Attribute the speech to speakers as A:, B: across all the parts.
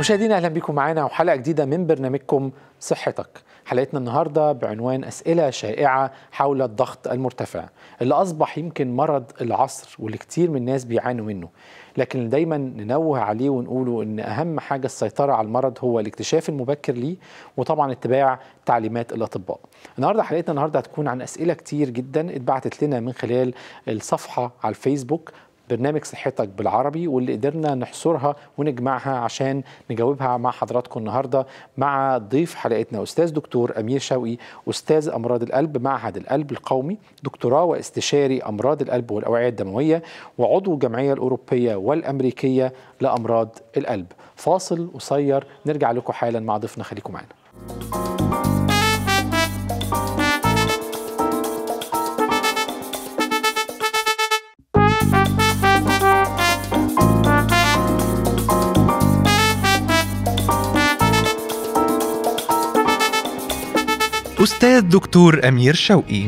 A: مشاهدينا اهلا بكم معنا وحلقه جديده من برنامجكم صحتك حلقتنا النهارده بعنوان اسئله شائعه حول الضغط المرتفع اللي اصبح يمكن مرض العصر واللي كتير من الناس بيعانوا منه لكن دايما ننوه عليه ونقوله ان اهم حاجه السيطره على المرض هو الاكتشاف المبكر ليه وطبعا اتباع تعليمات الاطباء النهارده حلقتنا النهارده هتكون عن اسئله كتير جدا اتبعتت لنا من خلال الصفحه على الفيسبوك برنامج صحتك بالعربي واللي قدرنا نحصرها ونجمعها عشان نجاوبها مع حضراتكم النهارده مع ضيف حلقتنا استاذ دكتور امير شوقي استاذ امراض القلب معهد القلب القومي دكتوراه واستشاري امراض القلب والاوعيه الدمويه وعضو الجمعيه الاوروبيه والامريكيه لامراض القلب فاصل قصير نرجع لكم حالا مع ضيفنا خليكم معنا الأستاذ دكتور أمير شوقي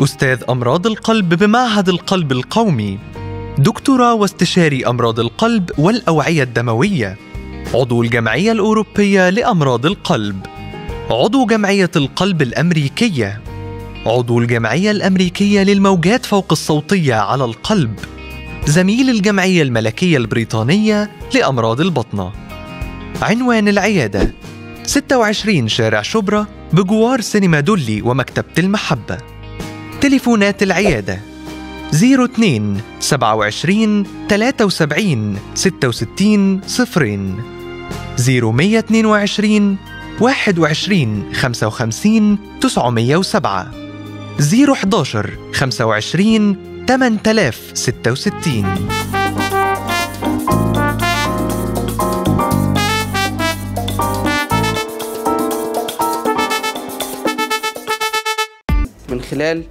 A: أستاذ أمراض القلب بمعهد القلب القومي دكتورة واستشاري أمراض القلب والأوعية الدموية عضو الجمعية الأوروبية لأمراض القلب عضو جمعية القلب الأمريكية عضو الجمعية الأمريكية للموجات فوق الصوتية على القلب زميل الجمعية الملكية البريطانية لأمراض البطنة عنوان العيادة 26 شارع شبرا بجوار سينما دولي ومكتبة المحبة تليفونات العيادة 02 27 73 66 صفرين 0122 21 55 907 011 25 8066
B: خلال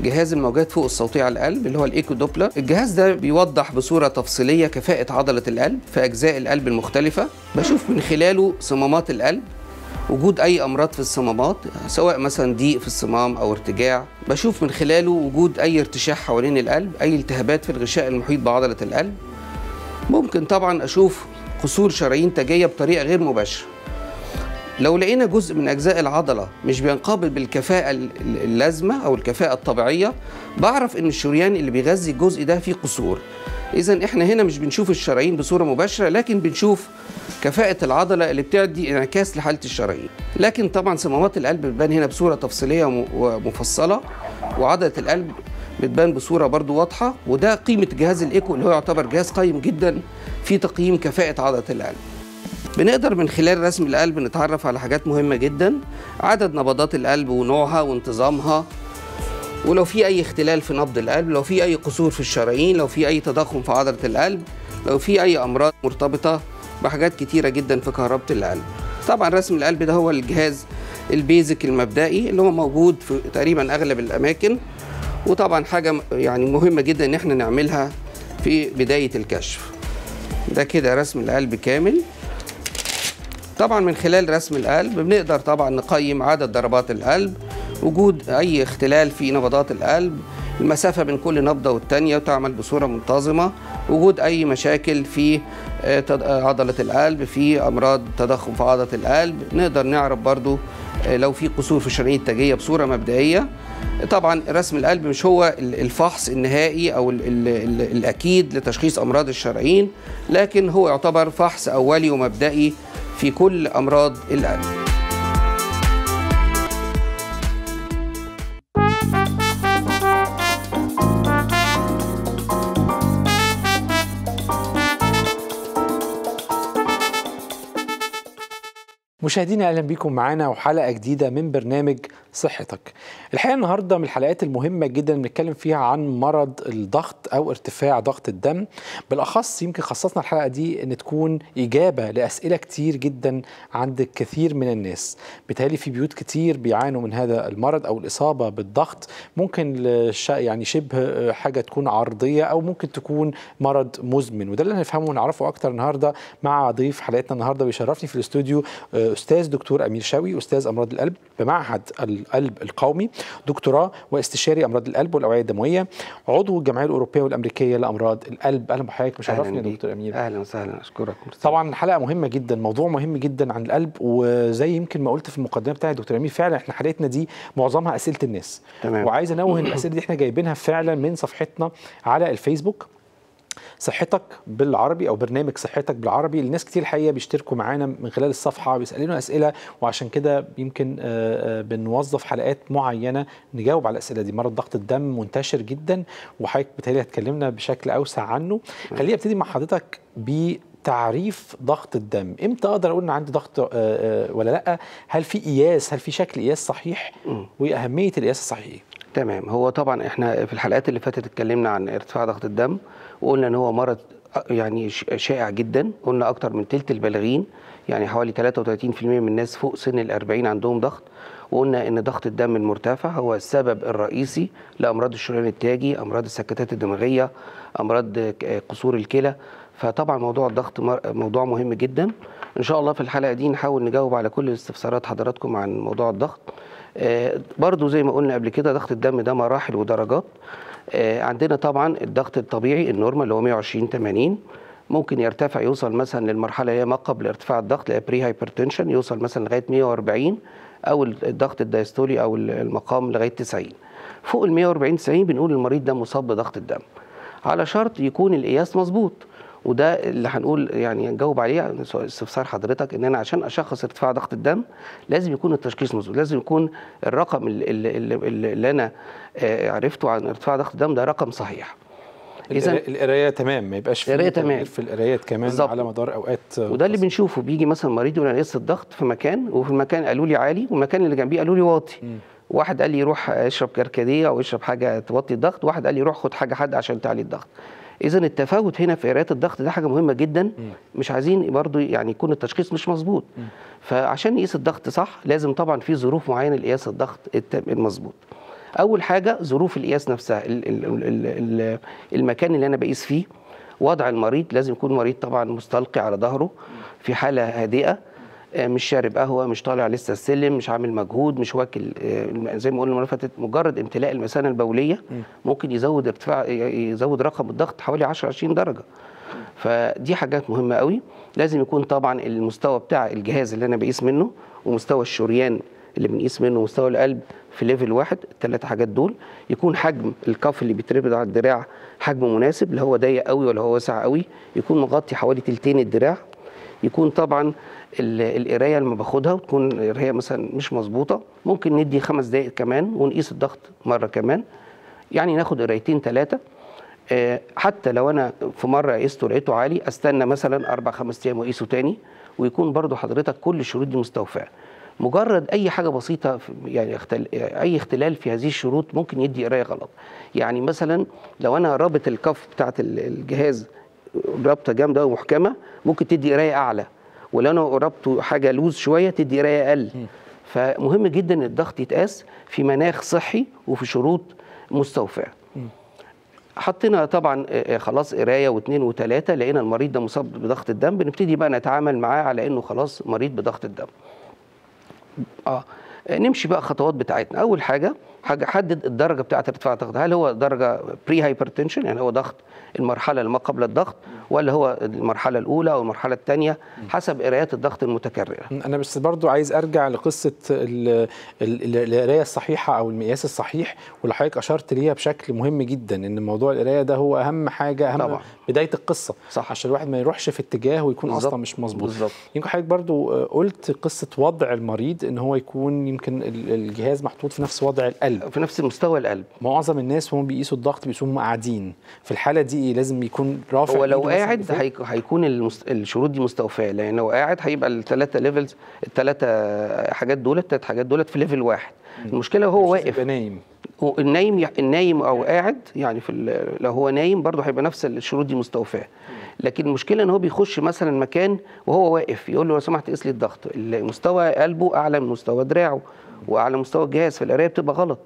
B: جهاز الموجات فوق الصوتية على القلب اللي هو الايكو دوبلر الجهاز ده بيوضح بصورة تفصيلية كفاءة عضلة القلب في أجزاء القلب المختلفة بشوف من خلاله صمامات القلب وجود أي أمراض في الصمامات سواء مثلا ضيق في الصمام أو ارتجاع بشوف من خلاله وجود أي ارتشاح حوالين القلب أي التهابات في الغشاء المحيط بعضلة القلب ممكن طبعا أشوف قصور شرايين تاجية بطريقة غير مباشرة لو لقينا جزء من أجزاء العضلة مش بينقابل بالكفاءة اللازمة أو الكفاءة الطبيعية بعرف إن الشريان اللي بيغذي الجزء ده فيه قصور إذا إحنا هنا مش بنشوف الشرايين بصورة مباشرة لكن بنشوف كفاءة العضلة اللي بتعدي انعكاس لحالة الشرايين لكن طبعا صمامات القلب بتبان هنا بصورة تفصيلية ومفصلة وعضلة القلب بتبان بصورة برضو واضحة وده قيمة جهاز الإيكو اللي هو يعتبر جهاز قيم جدا في تقييم كفاءة عضلة القلب بنقدر من خلال رسم القلب نتعرف على حاجات مهمة جدا عدد نبضات القلب ونوعها وانتظامها ولو في أي اختلال في نبض القلب لو في أي قصور في الشرايين لو في أي تضخم في عضلة القلب لو في أي أمراض مرتبطة بحاجات كتيرة جدا في كهربة القلب طبعا رسم القلب ده هو الجهاز البيزك المبدئي اللي هو موجود في تقريبا أغلب الأماكن وطبعا حاجة يعني مهمة جدا إن احنا نعملها في بداية الكشف ده كده رسم القلب كامل طبعا من خلال رسم القلب بنقدر طبعا نقيم عدد ضربات القلب وجود أي اختلال في نبضات القلب المسافة بين كل نبضة والثانيه وتعمل بصورة منتظمة وجود أي مشاكل في آه، آه، عضلة القلب في أمراض تضخم في عضلة القلب نقدر نعرف برضو آه، لو في قصور في الشرايين التاجية بصورة مبدئية طبعا رسم القلب مش هو الفحص النهائي أو الـ الـ الـ الأكيد لتشخيص أمراض الشرايين لكن هو يعتبر فحص أولي ومبدئي في كل أمراض القلب
A: مشاهدينا اهلا بيكم معانا وحلقه جديده من برنامج صحتك. الحقيقه النهارده من الحلقات المهمه جدا بنتكلم فيها عن مرض الضغط او ارتفاع ضغط الدم، بالاخص يمكن خصصنا الحلقه دي ان تكون اجابه لاسئله كتير جدا عند كثير من الناس. بالتالي في بيوت كتير بيعانوا من هذا المرض او الاصابه بالضغط، ممكن يعني شبه حاجه تكون عرضيه او ممكن تكون مرض مزمن، وده اللي هنفهمه ونعرفه اكتر النهارده مع ضيف حلقتنا النهارده بيشرفني في الاستوديو آه، الاستاذ دكتور امير شاوي استاذ امراض القلب بمعهد القلب القومي دكتوراه واستشاري امراض القلب والاوعيه الدمويه عضو الجمعيه الاوروبيه والامريكيه لامراض القلب اهلا بحضرتك مشرفني يا دكتور امير اهلا وسهلا اشكرك طبعا الحلقه مهمه جدا موضوع مهم جدا عن القلب وزي يمكن ما قلت في المقدمه بتاعت دكتور امير فعلا احنا حلقتنا دي معظمها اسئله الناس تمام. وعايز انوه ان الاسئله دي احنا جايبينها فعلا من صفحتنا على الفيسبوك صحتك بالعربي او برنامج صحتك بالعربي الناس كتير الحقيقه بيشتركوا معانا من خلال الصفحه ويسالونا اسئله وعشان كده يمكن آه، آه، بنوظف حلقات معينه نجاوب على الاسئله دي مرض ضغط الدم منتشر جدا وحضرتك بتهيألي هتكلمنا بشكل اوسع عنه خليني ابتدي مع حضرتك ب تعريف ضغط الدم امتى اقدر اقول ان عندي ضغط آه، ولا لا هل في قياس هل في شكل قياس
B: صحيح واهميه القياس الصحيح إيه؟ تمام هو طبعا احنا في الحلقات اللي فاتت اتكلمنا عن ارتفاع ضغط الدم وقلنا ان هو مرض يعني شائع جدا قلنا اكتر من ثلث البالغين يعني حوالي 33% من الناس فوق سن ال 40 عندهم ضغط وقلنا ان ضغط الدم المرتفع هو السبب الرئيسي لامراض الشريان التاجي امراض السكتات الدماغيه امراض قصور الكلى فطبعا موضوع الضغط موضوع مهم جدا ان شاء الله في الحلقه دي نحاول نجاوب على كل استفسارات حضراتكم عن موضوع الضغط آه، برضو زي ما قلنا قبل كده ضغط الدم ده مراحل ودرجات آه، عندنا طبعا الضغط الطبيعي النورمال اللي هو 120 80 ممكن يرتفع يوصل مثلا للمرحله اللي هي ما قبل ارتفاع الضغط اللي هي بري هايبرتنشن يوصل مثلا لغايه 140 او الضغط الدايستولي او المقام لغايه 90 فوق ال 140 90 بنقول المريض ده مصاب بضغط الدم على شرط يكون القياس مظبوط وده اللي هنقول يعني هنجاوب عليه يعني استفسار حضرتك ان انا عشان اشخص ارتفاع ضغط الدم لازم يكون التشخيص مظبوط لازم يكون الرقم اللي, اللي, اللي انا آه، عرفته عن ارتفاع ضغط الدم ده رقم صحيح اذا
A: القرايه تمام ما يبقاش في تمام في
B: القرايات كمان بالزبط. على مدار اوقات وده اللي بنشوفه بيجي مثلا مريض يقول انا قست الضغط في مكان وفي المكان قالوا لي عالي والمكان اللي جنبيه قالوا لي واطي واحد قال لي روح اشرب كركديه او اشرب حاجه توطي الضغط واحد قال لي روح خد حاجه حد عشان تعلي الضغط اذا التفاوت هنا في قراءات الضغط ده حاجه مهمه جدا مش عايزين برضو يعني يكون التشخيص مش مظبوط فعشان نقيس الضغط صح لازم طبعا في ظروف معينه لقياس الضغط المظبوط اول حاجه ظروف القياس نفسها المكان اللي انا بقيس فيه وضع المريض لازم يكون مريض طبعا مستلقي على ظهره في حاله هادئه آه، مش شارب قهوه مش طالع لسه السلم مش عامل مجهود مش واكل آه، زي ما قلنا المره فاتت مجرد امتلاء المثانه البوليه ممكن يزود ارتفاع يزود رقم الضغط حوالي 10 20 درجه فدي حاجات مهمه قوي لازم يكون طبعا المستوى بتاع الجهاز اللي انا بقيس منه ومستوى الشريان اللي بنقيس منه مستوى القلب في ليفل واحد الثلاث حاجات دول يكون حجم الكف اللي بيتربط على الدراع حجمه مناسب اللي هو ضيق قوي ولا هو واسع قوي يكون مغطي حوالي تلتين الدراع يكون طبعا القرايه لما باخدها وتكون القرايه مثلا مش مظبوطه ممكن ندي خمس دقائق كمان ونقيس الضغط مره كمان يعني ناخد قرايتين ثلاثه آه، حتى لو انا في مره قيسته لقيته عالي استنى مثلا اربع خمس ايام واقيسه ثاني ويكون برضو حضرتك كل الشروط دي مستوفاه مجرد اي حاجه بسيطه يعني اي اختلال في هذه الشروط ممكن يدي قرايه غلط يعني مثلا لو انا رابط الكف بتاعت الجهاز رابطه جامده ومحكمه ممكن تدي قرايه اعلى ولو انا قربته حاجه لوز شويه تدي قرايه اقل فمهم جدا ان الضغط يتقاس في مناخ صحي وفي شروط مستوفاه حطينا طبعا آه، آه، خلاص قرايه واثنين وثلاثه لقينا المريض ده مصاب بضغط الدم بنبتدي بقى نتعامل معاه على انه خلاص مريض بضغط الدم اه, آه، نمشي بقى خطوات بتاعتنا اول حاجه حاجه حدد الدرجه بتاعه ارتفاع الضغط هل هو درجه بري هايبرتنشن يعني هو ضغط المرحله اللي ما قبل الضغط ولا هو المرحله الاولى او المرحله الثانيه حسب قرايات الضغط المتكرره انا بس برضو عايز ارجع لقصه القرايه
A: الصحيحه او المقياس الصحيح واللي حضرتك اشرت ليها بشكل مهم جدا ان موضوع القرايه ده هو اهم حاجه اهم طبعا. بدايه القصه صح عشان الواحد ما يروحش في اتجاه ويكون بالزبط. اصلا مش مظبوط يمكن حضرتك برضو قلت قصه وضع المريض ان هو يكون يمكن الجهاز محطوط في نفس وضع القلب القلب في نفس مستوى القلب معظم الناس وهم بيقيسوا الضغط هم قاعدين
B: في الحاله دي إيه؟ لازم يكون رافع هو لو قاعد هيكون المست... الشروط دي مستوفاه لان لو قاعد هيبقى الثلاثه ليفلز الثلاثه حاجات دول الثلاث حاجات دول في ليفل واحد المشكله هو واقف نايم النايم النايم او قاعد يعني في لو هو نايم برضه هيبقى نفس الشروط دي مستوفاه لكن المشكله ان هو بيخش مثلا مكان وهو واقف يقول له لو سمحت قيس لي الضغط مستوى قلبه اعلى من مستوى دراعه وعلى مستوى الجهاز فالقرايه بتبقى غلط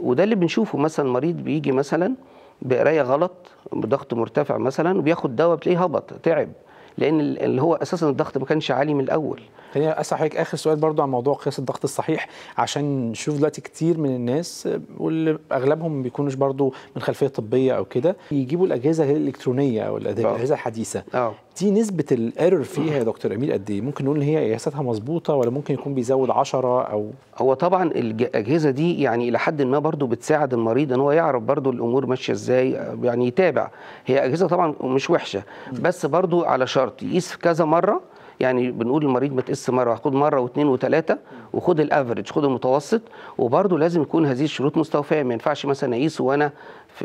B: وده اللي بنشوفه مثلا مريض بيجي مثلا بقرايه غلط بضغط مرتفع مثلا وبياخد دواء بتلاقيه هبط تعب لان اللي هو اساسا الضغط ما كانش عالي من الاول خليني اسال حضرتك اخر سؤال برضو عن موضوع قياس الضغط الصحيح عشان
A: نشوف دلوقتي كتير من الناس واللي اغلبهم ما بيكونوش برضو من خلفيه طبيه او كده يجيبوا الاجهزه الالكترونيه او آه. الاجهزه الحديثه أو. آه. دي نسبه الايرور فيها يا
B: دكتور امير قد ايه ممكن نقول ان هي قياساتها مظبوطه ولا ممكن يكون بيزود 10 او هو طبعا الاجهزه دي يعني الى حد ما برضو بتساعد المريض ان هو يعرف برضو الامور ماشيه ازاي يعني يتابع هي اجهزه طبعا مش وحشه بس برضو على شرط شرط يقيس كذا مره يعني بنقول المريض ما تقيس مره خد مره واثنين وثلاثه وخد الافرج خد المتوسط وبرده لازم يكون هذه الشروط مستوفاه ما ينفعش مثلا اقيس وانا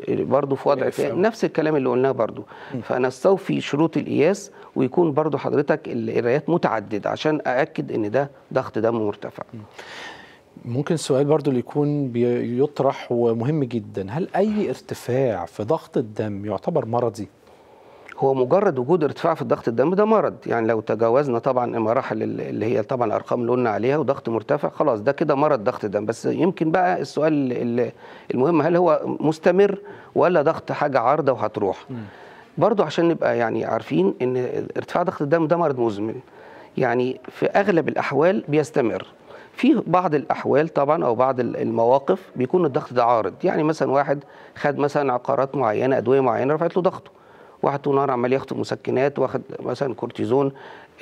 B: برضه في وضع يعني نفس الكلام اللي قلناه برضه فانا استوفي شروط القياس ويكون برضه حضرتك القرايات متعدده عشان ااكد ان ده ضغط دم مرتفع
A: ممكن السؤال برضو اللي يكون بيطرح ومهم جدا هل اي ارتفاع في ضغط
B: الدم يعتبر مرضي هو مجرد وجود ارتفاع في الضغط الدم ده مرض يعني لو تجاوزنا طبعا المراحل اللي هي طبعا الارقام اللي قلنا عليها وضغط مرتفع خلاص ده كده مرض ضغط دم بس يمكن بقى السؤال المهم هل هو مستمر ولا ضغط حاجه عارضه وهتروح برضو عشان نبقى يعني عارفين ان ارتفاع ضغط الدم ده مرض مزمن يعني في اغلب الاحوال بيستمر في بعض الاحوال طبعا او بعض المواقف بيكون الضغط ده عارض يعني مثلا واحد خد مثلا عقارات معينه ادويه معينه رفعت له ضغطه واحد طول النهار عمال ياخد مسكنات واخد مثلا كورتيزون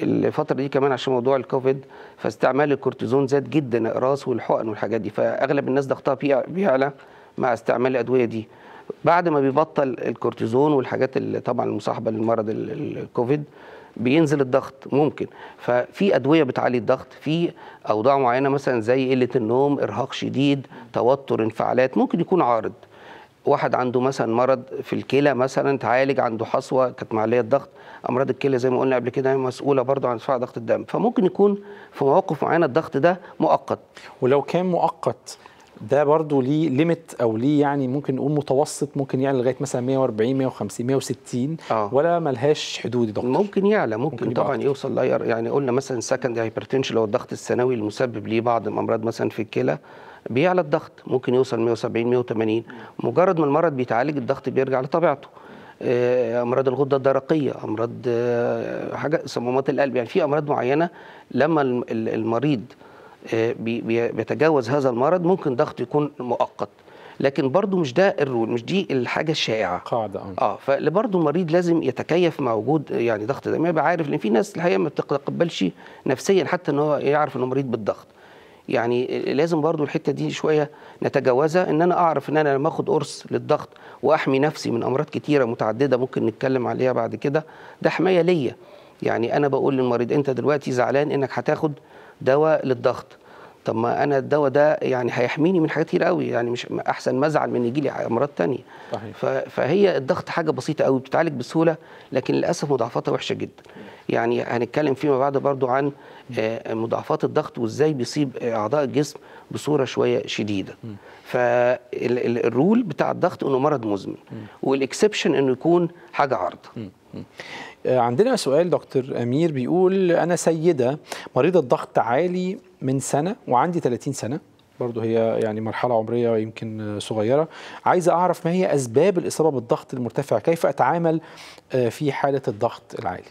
B: الفتره دي كمان عشان موضوع الكوفيد فاستعمال الكورتيزون زاد جدا الاقراص والحقن والحاجات دي فاغلب الناس ضغطها بيعلى مع استعمال الادويه دي بعد ما بيبطل الكورتيزون والحاجات اللي طبعا المصاحبه للمرض الكوفيد بينزل الضغط ممكن ففي ادويه بتعلي الضغط في اوضاع معينه مثلا زي قله النوم ارهاق شديد توتر انفعالات ممكن يكون عارض واحد عنده مثلا مرض في الكلى مثلا تعالج عنده حصوه كانت معليه الضغط امراض الكلى زي ما قلنا قبل كده مسؤوله برضه عن ارتفاع ضغط الدم فممكن يكون في مواقف معينه الضغط ده مؤقت ولو كان
A: مؤقت ده برضه ليه ليميت او ليه يعني ممكن نقول متوسط ممكن يعلى لغايه مثلا
B: 140 150 160 آه. ولا ملهاش حدود يا دكتور ممكن يعلى ممكن, ممكن طبعا أكتر. يوصل لاير يعني قلنا مثلا سكند هايبرتنشن لو هو الضغط الثانوي المسبب ليه بعض الامراض مثلا في الكلى بيعلى الضغط ممكن يوصل 170 180 مجرد ما المرض بيتعالج الضغط بيرجع لطبيعته آه، امراض الغده الدرقيه امراض آه، حاجه صمامات القلب يعني في امراض معينه لما المريض آه، بيتجاوز هذا المرض ممكن ضغط يكون مؤقت لكن برضه مش ده الرول مش دي الحاجه الشائعه قاعده اه فبرضه المريض لازم يتكيف مع وجود يعني ضغط دموي يبقى عارف لان في ناس الحقيقه ما بتتقبلش نفسيا حتى ان هو يعرف انه مريض بالضغط يعني لازم برضو الحته دي شويه نتجاوزها ان انا اعرف ان انا لما اخد قرص للضغط واحمي نفسي من امراض كتيره متعدده ممكن نتكلم عليها بعد كده ده حمايه ليا يعني انا بقول للمريض انت دلوقتي زعلان انك هتاخد دواء للضغط طب ما انا الدواء ده يعني هيحميني من حاجات كتير قوي يعني مش احسن ما ازعل من يجي لي امراض ثانيه فهي الضغط حاجه بسيطه قوي بتتعالج بسهوله لكن للاسف مضاعفاتها وحشه جدا يعني هنتكلم فيما بعد برضو عن آه، مضاعفات الضغط وازاي بيصيب اعضاء الجسم بصوره شويه شديده فالرول بتاع الضغط انه مرض مزمن والاكسبشن انه يكون حاجه عارضه آه، عندنا سؤال دكتور امير بيقول
A: انا سيده مريضه ضغط عالي من سنه وعندي 30 سنه برضه هي يعني مرحله عمريه يمكن صغيره عايزه اعرف ما هي اسباب الاصابه بالضغط المرتفع كيف اتعامل آه، في حاله الضغط العالي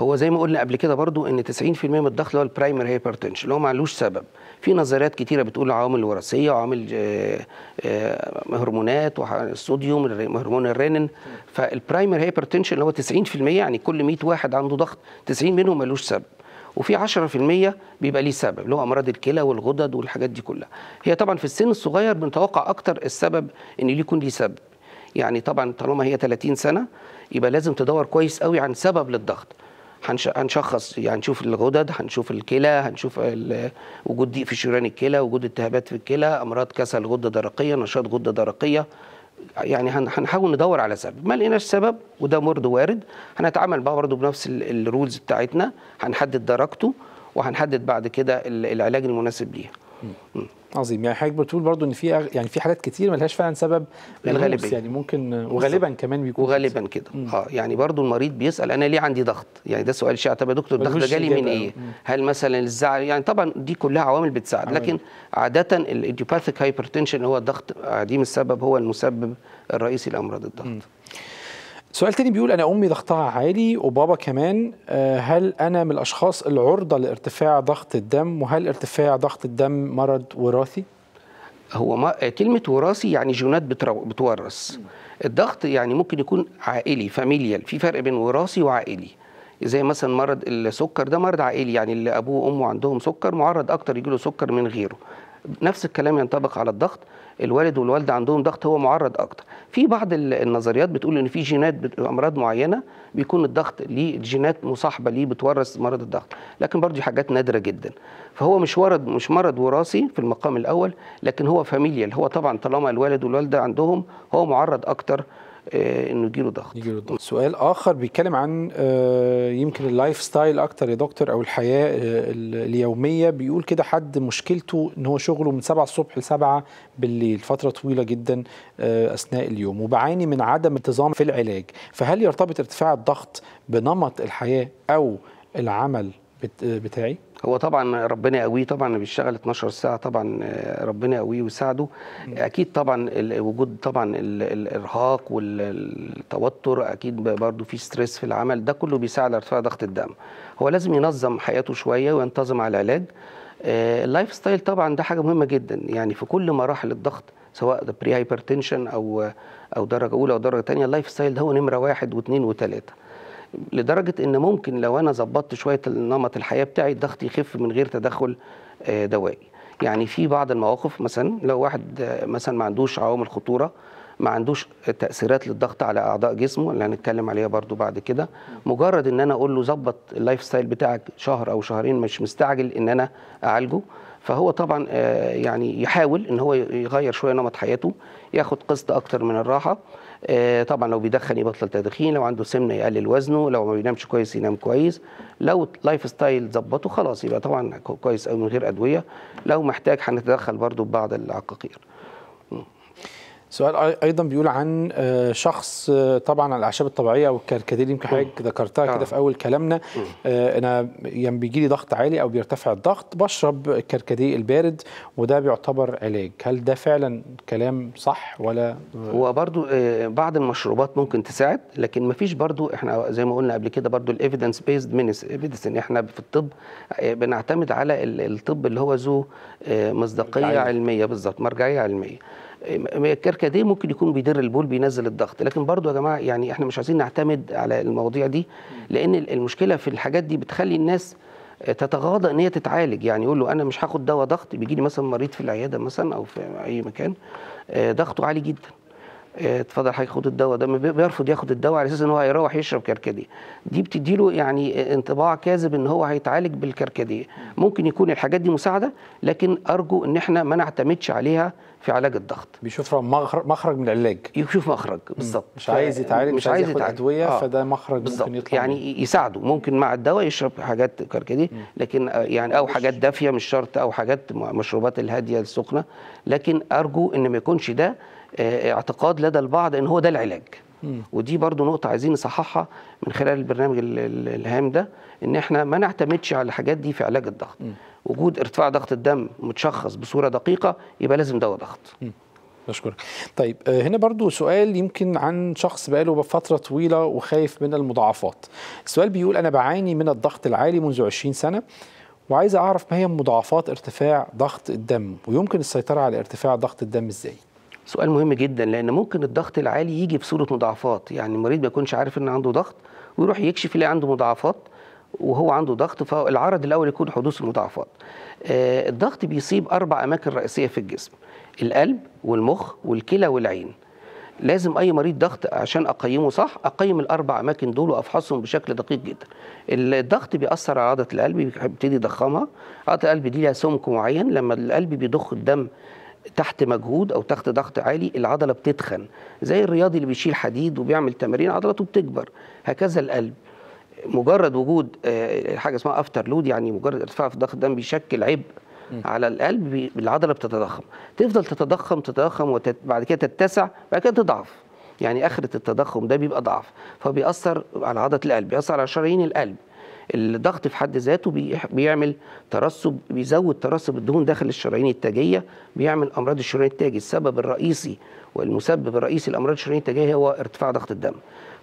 B: هو زي ما قلنا قبل كده برضو ان 90% من الضغط هو البرايمر هايبرتنشن اللي هو معلوش سبب في نظريات كتيره بتقول عوامل وراثيه وعوامل آه، آه، هرمونات والصوديوم هرمون الرينين فالبرايمر هايبرتنشن اللي هو 90% يعني كل 100 واحد عنده ضغط 90 منهم ملوش سبب وفي 10% بيبقى ليه سبب اللي هو امراض الكلى والغدد والحاجات دي كلها هي طبعا في السن الصغير بنتوقع اكتر السبب ان ليه يكون ليه سبب يعني طبعا طالما هي 30 سنه يبقى لازم تدور كويس قوي عن سبب للضغط هنشخص يعني هنشوف الغدد هنشوف الكلى هنشوف وجود ضيق في شريان الكلى وجود التهابات في الكلى امراض كسل غده درقيه نشاط غده درقيه يعني هنحاول ندور على سبب ما لقيناش سبب وده مرض وارد هنتعامل بقى برضه بنفس الرولز بتاعتنا هنحدد درجته وهنحدد بعد كده العلاج المناسب ليها عظيم
A: يعني حضرتك بتقول برضو ان في أغ... يعني في حالات كتير ملهاش فعلا سبب الغالبيه يعني ممكن وغالبا
B: كمان بيكون وغالبا كده اه يعني برضو المريض بيسال انا ليه عندي ضغط يعني ده سؤال شائع طب يا دكتور الضغط ده جالي من ايه مم. هل مثلا الزعل يعني طبعا دي كلها عوامل بتساعد عمل. لكن عاده الايديوباثيك هايبرتنشن هو الضغط عديم آه، السبب هو المسبب الرئيسي لامراض الضغط مم. سؤال تاني بيقول انا امي ضغطها عالي وبابا كمان آه، هل انا من
A: الاشخاص العرضه لارتفاع ضغط الدم وهل ارتفاع ضغط الدم مرض وراثي
B: هو ما كلمه وراثي يعني جينات بتورث الضغط يعني ممكن يكون عائلي فاميليال في فرق بين وراثي وعائلي زي مثلا مرض السكر ده مرض عائلي يعني اللي ابوه وامه عندهم سكر معرض اكتر يجيله سكر من غيره نفس الكلام ينطبق على الضغط الوالد والوالده عندهم ضغط هو معرض اكتر في بعض النظريات بتقول ان في جينات امراض معينه بيكون الضغط ليه جينات مصاحبه ليه بتورث مرض الضغط لكن برضه حاجات نادره جدا فهو مش ورد مش مرض وراثي في المقام الاول لكن هو فاميليال هو طبعا طالما الوالد والوالده عندهم هو معرض اكتر آه، انه يجيله ضغط يجيله ضغط سؤال اخر بيتكلم عن آه، يمكن اللايف ستايل اكتر يا
A: دكتور او الحياه آه، اليوميه بيقول كده حد مشكلته ان هو شغله من 7 الصبح ل 7 بالليل فتره طويله جدا اثناء اليوم وبعاني من عدم انتظام في العلاج فهل يرتبط ارتفاع الضغط بنمط الحياه او العمل بتاعي
B: هو طبعا ربنا يقويه طبعا اللي بيشتغل 12 ساعه طبعا آه، ربنا يقويه ويساعده اكيد طبعا وجود طبعا الارهاق والتوتر اكيد برضو في ستريس في العمل ده كله بيساعد على ارتفاع ضغط الدم هو لازم ينظم حياته شويه وينتظم على العلاج آه، اللايف ستايل طبعا ده حاجه مهمه جدا يعني في كل مراحل الضغط سواء ده بري هايبرتنشن او او درجه اولى او درجه ثانيه اللايف ستايل ده هو نمره واحد واثنين وثلاثه لدرجه ان ممكن لو انا ظبطت شويه نمط الحياه بتاعي الضغط يخف من غير تدخل آه، دوائي يعني في بعض المواقف مثلا لو واحد آه، مثلا ما عندوش عوامل خطوره ما عندوش تاثيرات للضغط على اعضاء جسمه اللي هنتكلم عليها برضو بعد كده مجرد ان انا اقول له ظبط اللايف ستايل بتاعك شهر او شهرين مش مستعجل ان انا اعالجه فهو طبعا آه، يعني يحاول ان هو يغير شويه نمط حياته ياخد قسط اكتر من الراحه آه، طبعا لو بيدخن يبطل تدخين لو عنده سمنه يقلل وزنه لو ما بينامش كويس ينام كويس لو لايف ستايل ظبطه خلاص يبقى طبعا كويس قوي من غير ادويه لو محتاج هنتدخل برضو ببعض العقاقير سؤال ايضا بيقول عن آه، شخص آه،
A: طبعا على الاعشاب الطبيعيه او الكركديه يمكن حضرتك ذكرتها كده في آه. اول كلامنا انا يعني بيجي لي ضغط عالي او بيرتفع الضغط بشرب الكركديه البارد وده بيعتبر علاج هل ده فعلا كلام صح ولا
B: هو برضو بعض المشروبات ممكن تساعد لكن ما فيش برضو احنا زي ما قلنا قبل كده برضو الايفيدنس بيزد ميديسن احنا في الطب بنعتمد على الطب اللي هو ذو مصداقيه علميه بالظبط مرجعيه علميه الكركديه ممكن يكون بيدر البول بينزل الضغط لكن برضو يا جماعه يعني احنا مش عايزين نعتمد على المواضيع دي لان المشكله في الحاجات دي بتخلي الناس آه، تتغاضى ان هي تتعالج يعني يقول له انا مش هاخد دواء ضغط بيجي لي مثلا مريض في العياده مثلا او في اي مكان آه، ضغطه عالي جدا آه، اتفضل حضرتك خد الدواء ده بيرفض ياخد الدواء على اساس ان هو هيروح يشرب كركديه دي بتدي له يعني انطباع كاذب ان هو هيتعالج بالكركديه ممكن يكون الحاجات دي مساعده لكن ارجو ان احنا ما نعتمدش عليها في علاج الضغط بيشوف مخرج من العلاج يشوف مخرج بالظبط مش عايز يتعالج مش عايز يتعالج ادويه آه. فده مخرج بالزبط. ممكن يطلع يعني يساعده ممكن مع الدواء يشرب حاجات كركديه لكن آه، يعني او حاجات دافيه مش شرط او حاجات مشروبات الهاديه السخنه لكن ارجو ان ما يكونش ده اعتقاد لدى البعض ان هو ده العلاج ودي برضو نقطة عايزين نصححها من خلال البرنامج الهام ده ان احنا ما نعتمدش على الحاجات دي في علاج الضغط وجود ارتفاع ضغط الدم متشخص بصورة دقيقة يبقى لازم دواء ضغط بشكرك طيب آه، هنا برضو
A: سؤال يمكن عن شخص بقاله فترة طويلة وخايف من المضاعفات السؤال بيقول أنا بعاني من الضغط العالي منذ 20 سنة وعايز أعرف ما هي مضاعفات ارتفاع ضغط الدم ويمكن السيطرة على
B: ارتفاع ضغط الدم إزاي سؤال مهم جدا لان ممكن الضغط العالي يجي بصوره مضاعفات يعني المريض ما يكونش عارف ان عنده ضغط ويروح يكشف يلاقي عنده مضاعفات وهو عنده ضغط فالعرض الاول يكون حدوث المضاعفات آه الضغط بيصيب اربع اماكن رئيسيه في الجسم القلب والمخ والكلى والعين لازم اي مريض ضغط عشان اقيمه صح اقيم الاربع اماكن دول وافحصهم بشكل دقيق جدا الضغط بيأثر على عضله القلب بيبتدي يضخمها عضله القلب دي لها سمك معين لما القلب بيضخ الدم تحت مجهود او تحت ضغط عالي العضله بتتخن زي الرياضي اللي بيشيل حديد وبيعمل تمارين عضلاته بتكبر هكذا القلب مجرد وجود آه، حاجه اسمها افتر لود يعني مجرد ارتفاع في ضغط الدم بيشكل عبء على القلب العضله بتتضخم تفضل تتضخم تتضخم وبعد كده تتسع بعد كده تضعف يعني اخره التضخم ده بيبقى ضعف فبيأثر على عضله القلب بيأثر على شرايين القلب الضغط في حد ذاته بيعمل ترسب بيزود ترسب الدهون داخل الشرايين التاجيه بيعمل امراض الشريان التاجي السبب الرئيسي والمسبب الرئيسي لامراض الشريان التاجيه هو ارتفاع ضغط الدم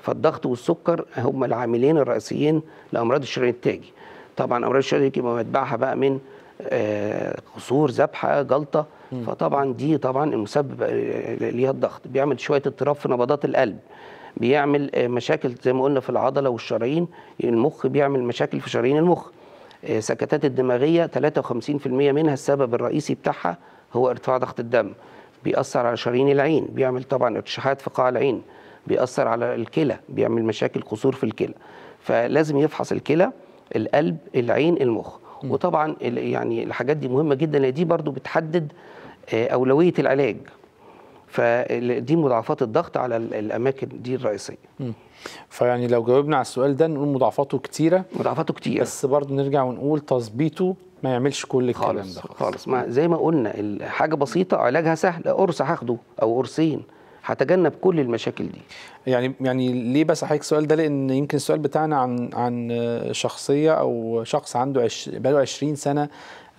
B: فالضغط والسكر هما العاملين الرئيسيين لامراض الشريان التاجي طبعا امراض الشريان التاجي متبعها بقى من آه، قصور ذبحه جلطه فطبعا دي طبعا المسبب آه، ليها الضغط بيعمل شويه اضطراب في نبضات القلب بيعمل آه، مشاكل زي ما قلنا في العضله والشرايين المخ بيعمل مشاكل في شرايين المخ آه، سكتات الدماغيه 53% منها السبب الرئيسي بتاعها هو ارتفاع ضغط الدم بيأثر على شرايين العين بيعمل طبعا ارتشاحات في قاع العين بيأثر على الكلى بيعمل مشاكل قصور في الكلى فلازم يفحص الكلى القلب العين المخ م. وطبعا يعني الحاجات دي مهمه جدا لان دي برضو بتحدد آه، اولويه العلاج فدي مضاعفات الضغط على الاماكن دي الرئيسيه فيعني لو جاوبنا على السؤال ده نقول مضاعفاته كتيره مضاعفاته كتيره بس برضه نرجع ونقول تظبيطه ما يعملش كل الكلام ده خالص خالص ما زي ما قلنا حاجه بسيطه علاجها سهل قرص هاخده او قرصين هتجنب كل المشاكل دي
A: يعني يعني ليه بس حضرتك السؤال ده لان يمكن السؤال بتاعنا عن عن شخصيه او شخص عنده عش بقاله 20 سنه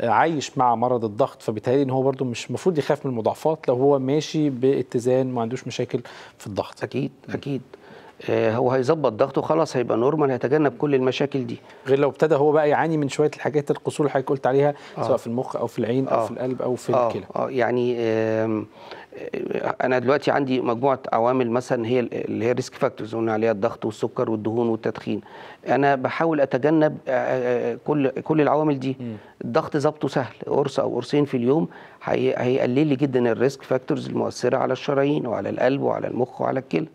A: آه، عايش مع مرض الضغط فبالتالي ان هو برده مش المفروض
B: يخاف من المضاعفات لو هو ماشي باتزان ما عندوش مشاكل في الضغط اكيد اكيد آه، هو هيظبط ضغطه خلاص هيبقى نورمال هيتجنب كل المشاكل دي غير لو ابتدى هو بقى يعاني من شويه الحاجات القصور اللي حضرتك قلت عليها آه. سواء في المخ او في العين آه. او في القلب او في آه. الكلى اه يعني آه انا دلوقتي عندي مجموعه عوامل مثلا هي اللي هي ريسك فاكتورز قلنا عليها الضغط والسكر والدهون والتدخين انا بحاول اتجنب آه، آه، آه، كل كل العوامل دي الضغط ظبطه سهل قرص او قرصين في اليوم هيقلل لي جدا الريسك فاكتورز المؤثره على الشرايين وعلى القلب وعلى المخ وعلى الكلى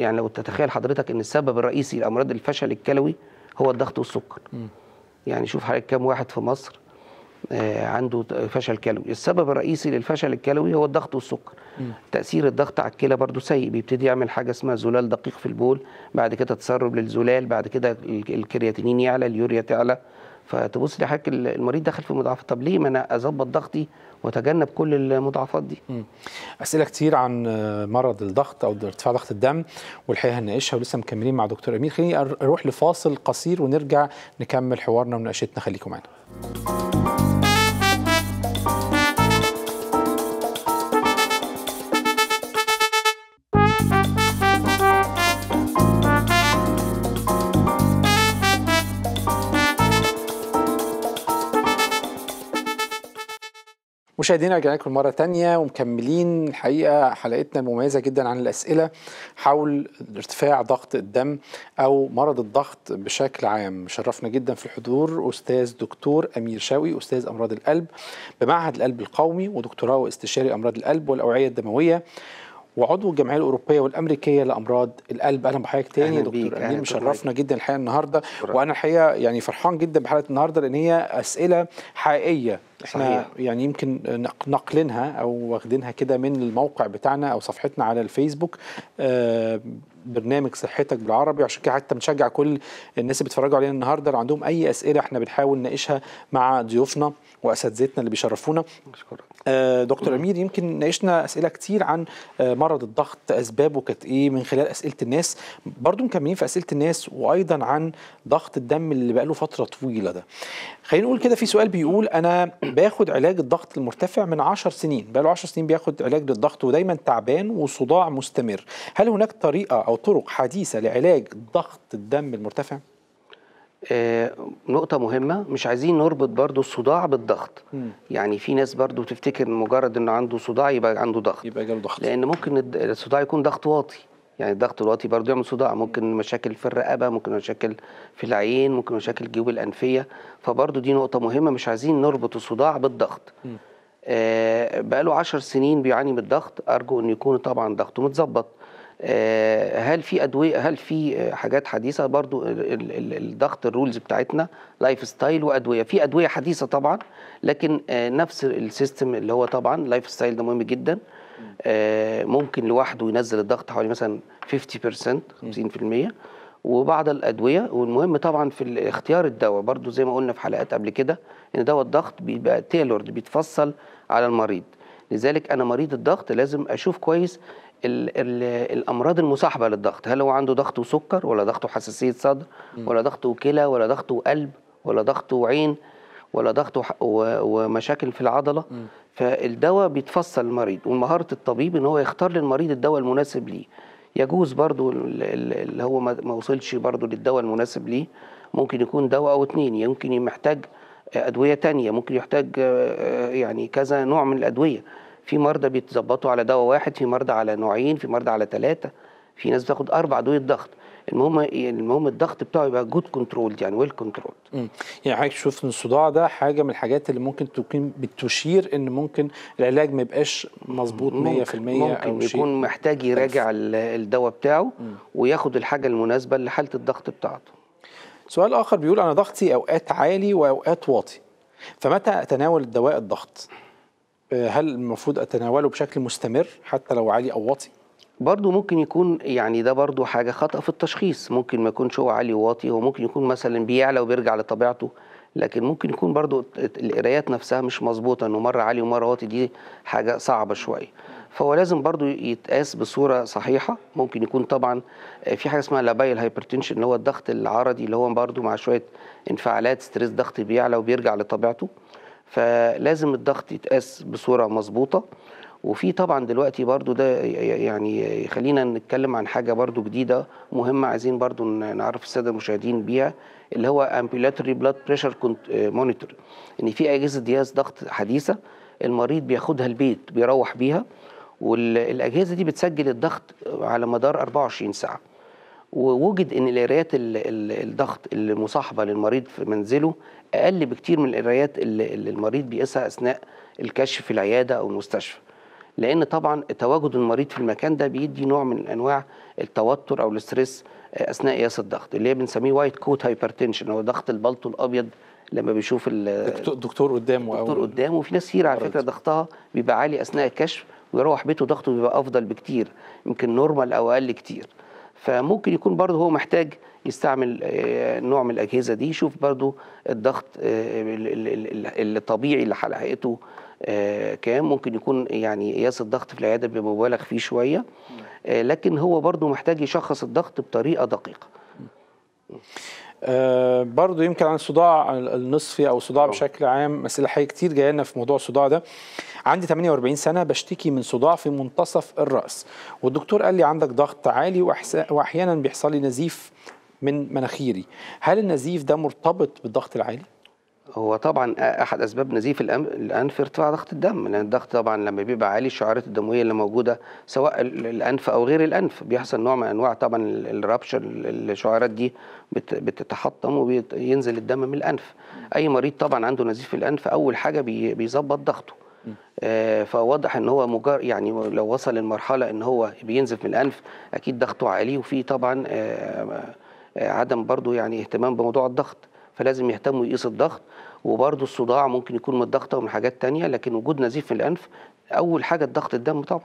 B: يعني لو تتخيل حضرتك ان السبب الرئيسي لامراض الفشل الكلوي هو الضغط والسكر يعني شوف حضرتك كام واحد في مصر آه، عنده فشل كلوي السبب الرئيسي للفشل الكلوي هو الضغط والسكر م. تاثير الضغط على الكلى برضو سيء بيبتدي يعمل حاجه اسمها زلال دقيق في البول بعد كده تسرب للزلال بعد كده الكرياتينين يعلى اليوريا تعلى فتبص لحضرتك المريض دخل في مضاعفات طب ليه ما انا اظبط ضغطي واتجنب كل المضاعفات دي م. اسئله كتير عن آه، مرض الضغط او ارتفاع
A: ضغط الدم والحقيقه هنناقشها ولسه مكملين مع دكتور امين خليني اروح لفاصل قصير ونرجع نكمل حوارنا ومناقشتنا خليكم معانا مشاهدينا رجعنا لكم مره تانية ومكملين الحقيقه حلقتنا المميزه جدا عن الاسئله حول ارتفاع ضغط الدم او مرض الضغط بشكل عام شرفنا جدا في الحضور استاذ دكتور امير شاوي استاذ امراض القلب بمعهد القلب القومي ودكتوراه واستشاري امراض القلب والاوعيه الدمويه وعضو الجمعيه الاوروبيه والامريكيه لامراض القلب اهلا بحضرتك تاني يا دكتور امين مشرفنا جدا الحقيقه النهارده وانا الحقيقه يعني فرحان جدا بحلقه النهارده لان هي اسئله حقيقيه احنا يعني يمكن نقلنها او واخدينها كده من الموقع بتاعنا او صفحتنا على الفيسبوك آه، برنامج صحتك بالعربي عشان كده حتى بنشجع كل الناس اللي بيتفرجوا علينا النهارده لو عندهم اي اسئله احنا بنحاول نناقشها مع ضيوفنا واساتذتنا اللي بيشرفونا آه، دكتور امير يمكن ناقشنا اسئله كتير عن آه، مرض الضغط اسبابه كانت ايه من خلال اسئله الناس برضو مكملين في اسئله الناس وايضا عن ضغط الدم اللي بقاله فتره طويله ده خلينا نقول كده في سؤال بيقول انا باخد علاج الضغط المرتفع من 10 سنين بقاله 10 سنين بياخد علاج للضغط ودايما تعبان وصداع مستمر هل
B: هناك طريقه او طرق حديثه لعلاج ضغط الدم المرتفع آه نقطة مهمة مش عايزين نربط برضو الصداع بالضغط م. يعني في ناس برضو تفتكر مجرد انه عنده صداع يبقى عنده ضغط يبقى جاله ضغط لان ممكن الصداع يكون ضغط واطي يعني الضغط دلوقتي برضه يعمل صداع ممكن مشاكل في الرقبه ممكن مشاكل في العين ممكن مشاكل جيوب الانفيه فبرضه دي نقطه مهمه مش عايزين نربط الصداع بالضغط آه بقاله 10 سنين بيعاني من الضغط ارجو ان يكون طبعا ضغطه متظبط آه هل في ادويه هل في حاجات حديثه برضه الضغط الرولز بتاعتنا لايف ستايل وادويه في ادويه حديثه طبعا لكن آه نفس السيستم اللي هو طبعا لايف ستايل ده مهم جدا آه، ممكن لوحده ينزل الضغط حوالي مثلا 50% 50% وبعض الادويه والمهم طبعا في اختيار الدواء برضو زي ما قلنا في حلقات قبل كده ان دواء الضغط بيبقى تيلورد بيتفصل على المريض لذلك انا مريض الضغط لازم اشوف كويس الـ الـ الامراض المصاحبه للضغط هل هو عنده ضغط وسكر ولا ضغط وحساسيه صدر ولا ضغط وكلى ولا ضغط وقلب ولا ضغط وعين ولا ضغط ومشاكل في العضله فالدواء بيتفصل للمريض ومهاره الطبيب ان هو يختار للمريض الدواء المناسب ليه يجوز برضو اللي هو ما وصلش برضو للدواء المناسب ليه ممكن يكون دواء او اتنين يمكن محتاج ادويه تانية ممكن يحتاج آه، آه، يعني كذا نوع من الادويه في مرضى بيتظبطوا على دواء واحد في مرضى على نوعين في مرضى على ثلاثه في ناس بتاخد اربع ادويه ضغط المهم إيه، المهم الضغط بتاعه يبقى جود كنترول يعني ويل كنترول
A: يعني حضرتك شوف ان الصداع ده حاجه من الحاجات اللي ممكن تكون بتشير ان ممكن العلاج ما يبقاش مظبوط 100% ممكن ممكن يكون محتاج
B: يراجع الدواء بتاعه مم. وياخد الحاجه المناسبه لحاله الضغط بتاعته سؤال اخر بيقول انا
A: ضغطي اوقات عالي واوقات واطي فمتى اتناول دواء الضغط
B: آه، هل المفروض اتناوله بشكل مستمر حتى لو عالي او واطي برضو ممكن يكون يعني ده برضو حاجة خطأ في التشخيص ممكن ما يكونش هو عالي وواطي هو ممكن يكون مثلا بيعلى وبيرجع لطبيعته لكن ممكن يكون برضو القرايات نفسها مش مظبوطة انه مرة عالي ومرة واطي دي حاجة صعبة شوية فهو لازم برضو يتقاس بصورة صحيحة ممكن يكون طبعا آه، في حاجة اسمها لابايل هايبرتنشن اللي هو الضغط العرضي اللي هو برضو مع شوية انفعالات ستريس ضغط بيعلى وبيرجع لطبيعته فلازم الضغط يتقاس بصورة مظبوطة وفي طبعا دلوقتي برضو ده يعني خلينا نتكلم عن حاجه برضو جديده مهمه عايزين برضو نعرف الساده المشاهدين بيها اللي هو امبيلاتوري بلاد بريشر مونيتور ان في اجهزه دياز ضغط حديثه المريض بياخدها البيت بيروح بيها والاجهزه دي بتسجل الضغط على مدار 24 ساعه ووجد ان القرايات الضغط المصاحبه للمريض في منزله اقل بكتير من القرايات اللي المريض بيقيسها اثناء الكشف في العياده او المستشفى لان طبعا تواجد المريض في المكان ده بيدي نوع من انواع التوتر او الاستريس آه، اثناء قياس الضغط اللي هي بنسميه وايت كوت هايبرتنشن هو ضغط البلطو الابيض لما بيشوف الدكتور قدامه الدكتور قدامه وفي ناس كتير على فكره ضغطها بيبقى عالي اثناء الكشف ويروح بيته ضغطه بيبقى افضل بكتير يمكن نورمال او اقل كتير فممكن يكون برضه هو محتاج يستعمل آه، نوع من الاجهزه دي يشوف برضه الضغط آه، الطبيعي اللي على هيئته آه، كام ممكن يكون يعني قياس الضغط في العياده بمبالغ فيه شويه آه، لكن هو برضو محتاج يشخص الضغط بطريقه دقيقه آه برضو
A: يمكن عن الصداع النصفي او الصداع آه. بشكل عام مسألة حقيقيه كتير جايه لنا في موضوع الصداع ده عندي 48 سنه بشتكي من صداع في منتصف الراس والدكتور قال لي عندك ضغط عالي واحيانا بيحصل لي نزيف من مناخيري هل النزيف ده مرتبط
B: بالضغط العالي هو طبعا احد اسباب نزيف الانف ارتفاع ضغط الدم لان الضغط طبعا لما بيبقى عالي الشعيرات الدمويه اللي موجوده سواء الانف او غير الانف بيحصل نوع من انواع طبعا الرابشر الشعيرات دي بتتحطم وبينزل الدم من الانف اي مريض طبعا عنده نزيف الانف اول حاجه بيظبط ضغطه آه، فواضح ان هو مجر يعني لو وصل لمرحله ان هو بينزف من الانف اكيد ضغطه عالي وفي طبعا آه، آه، عدم برضو يعني اهتمام بموضوع الضغط فلازم يهتموا يقيس الضغط وبرده الصداع ممكن يكون من الضغط ومن حاجات تانية لكن وجود نزيف في الأنف أول حاجة الضغط الدم طبعا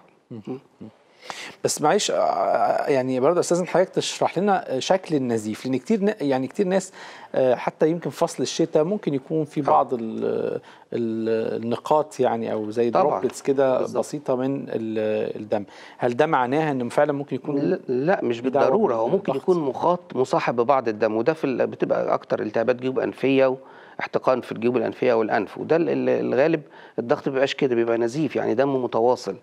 B: بس معلش آه، آه،
A: يعني برضه استاذن حضرتك تشرح لنا شكل النزيف لان كتير يعني كتير ناس آه، حتى يمكن فصل الشتاء ممكن يكون في بعض ال النقاط يعني او زي دروبلتس
B: كده بسيطه من الدم هل ده معناها انه فعلا ممكن يكون لا مش بالضروره هو ممكن يكون مخاط مصاحب ببعض الدم وده في بتبقى اكتر التهابات جيوب انفيه احتقان في الجيوب الانفيه والانف وده الغالب الضغط ما بيبقاش كده بيبقى نزيف يعني دم متواصل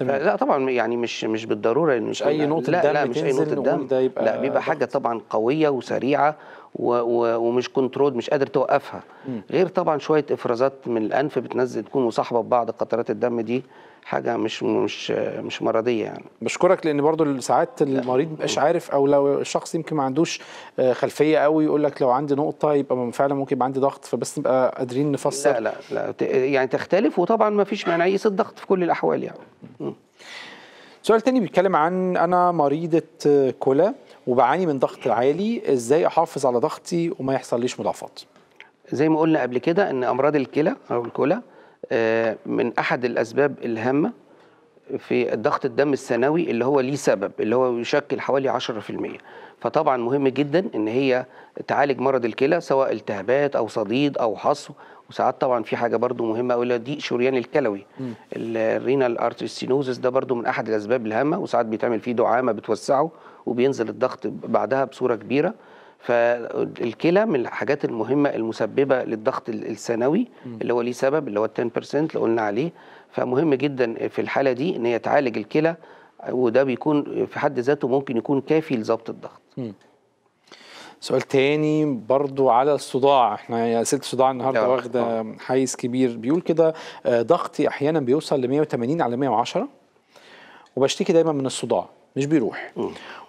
B: لا طبعا يعني مش مش بالضروره يعني مش اي نقطه لا دم لا مش اي نقطه دم ده يبقى لا بيبقى حاجه طبعا قويه وسريعه و و ومش كنترول مش قادر توقفها غير طبعا شويه افرازات من الانف بتنزل تكون مصاحبه ببعض قطرات الدم دي حاجه مش مش مش مرضيه يعني بشكرك لان برضو ساعات
A: المريض مبقاش عارف او لو الشخص يمكن ما عندوش آه، خلفيه قوي يقول لك لو عندي نقطه يبقى فعلا ممكن يبقى عندي ضغط فبس نبقى قادرين نفسر لا لا لا يعني تختلف وطبعا ما فيش معنى
B: الضغط في كل الاحوال يعني م.
A: سؤال تاني بيتكلم عن انا مريضه آه، كولا وبعاني من ضغط عالي ازاي احافظ على ضغطي وما يحصليش مضاعفات
B: زي ما قلنا قبل كده ان امراض الكلى او الكلى آه، من احد الاسباب الهامه في ضغط الدم الثانوي اللي هو ليه سبب اللي هو يشكل حوالي 10% فطبعا مهم جدا ان هي تعالج مرض الكلى سواء التهابات او صديد او حصو وساعات طبعا في حاجه برضو مهمه قوي دي شريان الكلوي الرينال ارتستينوزس ده برضو من احد الاسباب الهامه وساعات بيتعمل فيه دعامه بتوسعه وبينزل الضغط بعدها بصوره كبيره فالكلى من الحاجات المهمه المسببه للضغط الثانوي اللي هو ليه سبب اللي هو ال 10% اللي قلنا عليه فمهم جدا في الحاله دي ان هي تعالج الكلى وده بيكون في حد ذاته ممكن يكون كافي لضبط الضغط. سؤال تاني برضو على
A: الصداع احنا اسئله الصداع النهارده واخده حيز كبير بيقول كده آه، ضغطي احيانا بيوصل ل 180 على 110 وبشتكي دايما من الصداع مش بيروح